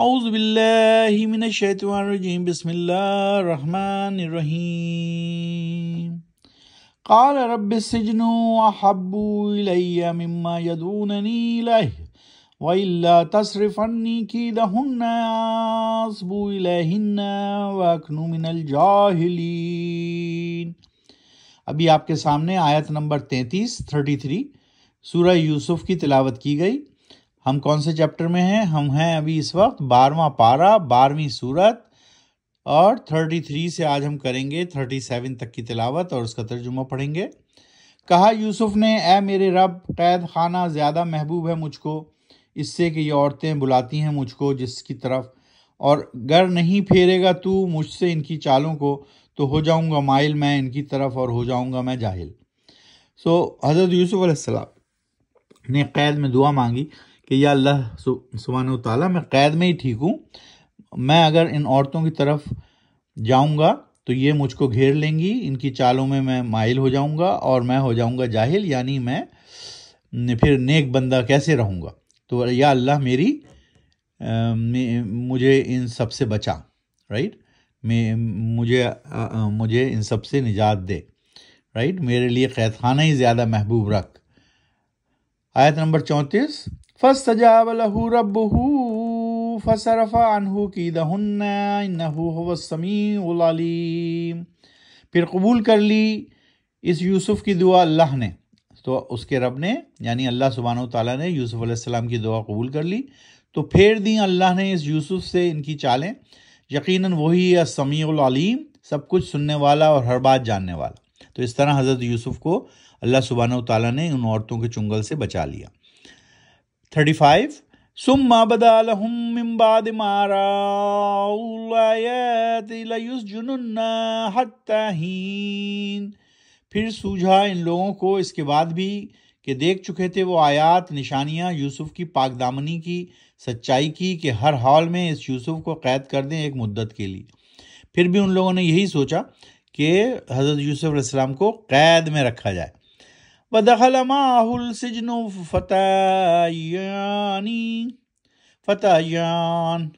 أعوذ بالله من الشيطان الرجيم بسم الله الرحمن الرحيم قال رب السجن أحب إلي مما يدونني إليه وإلا تصرف عني كيدهن أصب إليهن وأكن من الجاهلين अभी आपके सामने आयत नंबर 33 33 सूरह यूसुफ की तिलावत की गई हम कौन से चैप्टर में हैं हम हैं अभी इस वक्त बारवा पारा बारहवीं सूरत और थर्टी थ्री से आज हम करेंगे थर्टी सेवन तक की तिलावत और उसका तर्जुमा पढ़ेंगे कहा यूसुफ ने ए मेरे रब कैद खाना ज़्यादा महबूब है मुझको इससे कि ये औरतें बुलाती हैं मुझको जिसकी तरफ और गर नहीं फेरेगा तू मुझसे इनकी चालों को तो हो जाऊंगा माइल मैं इनकी तरफ और हो जाऊंगा मैं जाहिल सो so, हज़रत यूसुफ़ ने कैद में दुआ मांगी कि या अल्लाह सुबहान तला मैं क़ैद में ही ठीक हूँ मैं अगर इन औरतों की तरफ जाऊँगा तो ये मुझको घेर लेंगी इनकी चालों में मैं माइल हो जाऊँगा और मैं हो जाऊँगा जाहिल यानी मैं फिर नेक बंदा कैसे रहूँगा तो या अल्लाह मेरी आ, मुझे इन सब से बचा राइट मैं मुझे आ, मुझे इन सब से निजात दे राइट मेरे लिए कैद खाना ही ज़्यादा महबूब रख आयत नंबर चौंतीस फसजाब लहू रबहू फसरफा अनहू की दहन्नासमीम फिर कबूल कर ली इस यूसुफ की दुआ अल्लाह ने तो उसके रब ने यानी अल्लाह सुबहान ताली ने यूसुफ अलैहिस्सलाम की दुआ कबूल कर ली तो फेर दी अल्लाह ने इस यूसुफ से इनकी चालें यकीनन वही है समीम सब कुछ सुनने वाला और हर बात जानने वाला तो इस तरह हज़रत यूसुफ़ को अल्लाह सुबहान ताली ने उन औरतों के चुंगल से बचा लिया थर्टी फाइव सुम्मा बदालहुम मिन बाद मारातीन फिर सूझा इन लोगों को इसके बाद भी कि देख चुके थे वो आयात निशानियां यूसुफ की पाकदामनी की सच्चाई की कि हर हाल में इस यूसुफ को कैद कर दें एक मुद्दत के लिए फिर भी उन लोगों ने यही सोचा कि हज़रत यूसुफ़ को कैद में रखा जाए ودخل معه السجن فتيان فتيان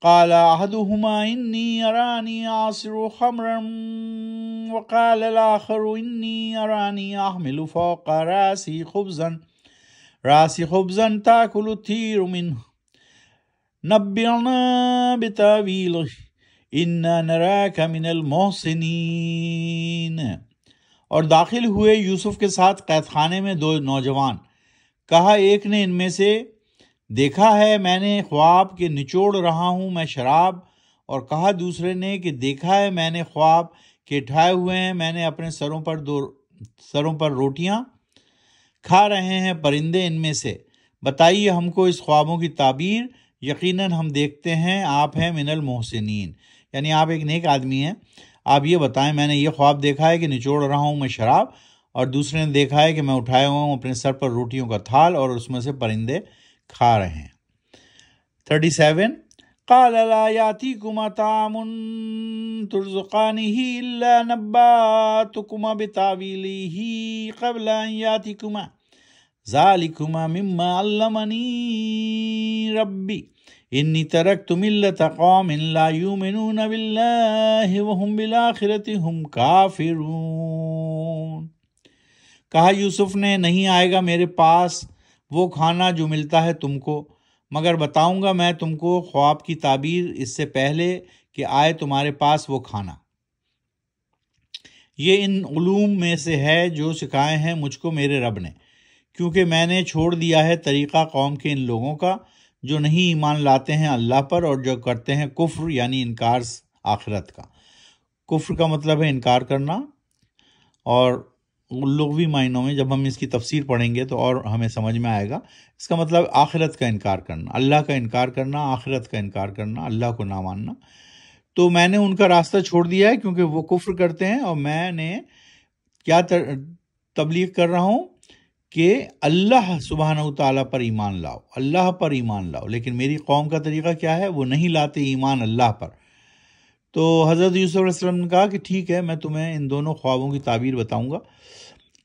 قال أحدهما إني أراني أعصر خمرا وقال الآخر إني أراني أحمل فوق رأسي خبزا رأسي خبزا تأكل الطير منه نبئنا بتأويله إنا نراك من المحسنين और दाखिल हुए यूसुफ के साथ कैद खाने में दो नौजवान कहा एक ने इनमें से देखा है मैंने ख्वाब के निचोड़ रहा हूँ मैं शराब और कहा दूसरे ने कि देखा है मैंने ख्वाब के ठाए हुए हैं मैंने अपने सरों पर दो सरों पर रोटियाँ खा रहे हैं परिंदे इनमें से बताइए हमको इस ख्वाबों की ताबीर यकीनन हम देखते हैं आप हैं मिनल मोहसिन यानी आप एक नेक आदमी हैं आप ये बताएं मैंने ये ख्वाब देखा है कि निचोड़ रहा हूँ मैं शराब और दूसरे ने देखा है कि मैं उठाया हुआ हूँ अपने सर पर रोटियों का थाल और उसमें से परिंदे खा रहे हैं थर्टी सेवन قال لا ياتيكما طعام ترزقانه إلا نباتكما بتعويله قبل ياتيكما ज़ालिकुमा मिम्मा अल्लमनी रब्बी इन्नी तरक तुमिल्लत कौम ला युमिनून बिल्लाहि व हुम बिलाखिरति हुम काफिरून कहा यूसुफ ने नहीं आएगा मेरे पास वो खाना जो मिलता है तुमको मगर बताऊंगा मैं तुमको ख्वाब की ताबीर इससे पहले कि आए तुम्हारे पास वो खाना ये इन उलूम में से है जो सिखाए हैं मुझको मेरे रब ने क्योंकि मैंने छोड़ दिया है तरीक़ा कौम के इन लोगों का जो नहीं ईमान लाते हैं अल्लाह पर और जो करते हैं कुफ्र यानी इनकार आखिरत का कुफ्र का मतलब है इनकार करना और लघवी मायनों में जब हम इसकी तफसीर पढ़ेंगे तो और हमें समझ में आएगा इसका मतलब आखिरत का इनकार करना अल्लाह का इनकार करना आखिरत का इनकार करना अल्लाह को ना मानना तो मैंने उनका रास्ता छोड़ दिया है क्योंकि वो कुफ्र करते हैं और मैंने क्या तर, तबलीग कर रहा हूँ कि अल्लाह सुबहान तला पर ईमान लाओ अल्लाह पर ईमान लाओ लेकिन मेरी कौम का तरीका क्या है वो नहीं लाते ईमान अल्लाह पर तो हज़रत यूसुफ वसलम ने कहा कि ठीक है मैं तुम्हें इन दोनों ख्वाबों की ताबीर बताऊँगा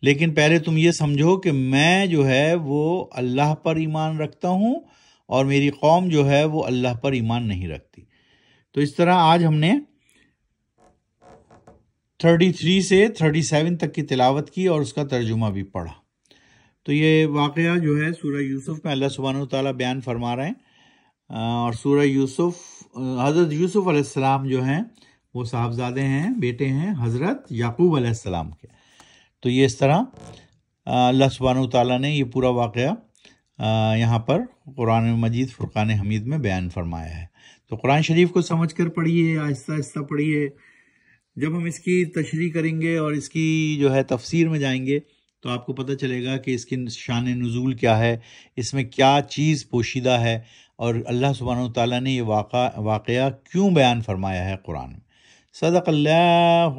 लेकिन पहले तुम ये समझो कि मैं जो है वो अल्लाह पर ईमान रखता हूँ और मेरी कौम जो है वो अल्लाह पर ईमान नहीं रखती तो इस तरह आज हमने 33 से 37 तक की तिलावत की और उसका तर्जुमा भी पढ़ा तो ये वाक़ जो है सूर्य यूसुफ़ में अल्लाह सुबहान ताली बयान फरमा रहे हैं और सूर्य यूसुफ़ हज़रत यूसुफ़ आसमाम जो हैं वो साहबजादे हैं बेटे हैं हज़रत याकूब आसमाम के तो ये इस तरह अल्लाह सुबहान ताली ने यह पूरा वाक़ यहाँ पर कुरान मजीद फ़ुरक़ान हमीद में बयान फरमाया है तो कुरान शरीफ को समझ कर पढ़िए आहिस्ता आहिस्ता पढ़िए जब हम इसकी तशरी करेंगे और इसकी जो है तफसीर में जाएंगे तो आपको पता चलेगा कि इसकी शान नज़ूल क्या है इसमें क्या चीज़ पोशीदा है और अल्लाह सुबहान ताली ने यह वाक़ा वाक़ क्यों बयान फरमाया है कुरान में सदक़ल्लाज़ीम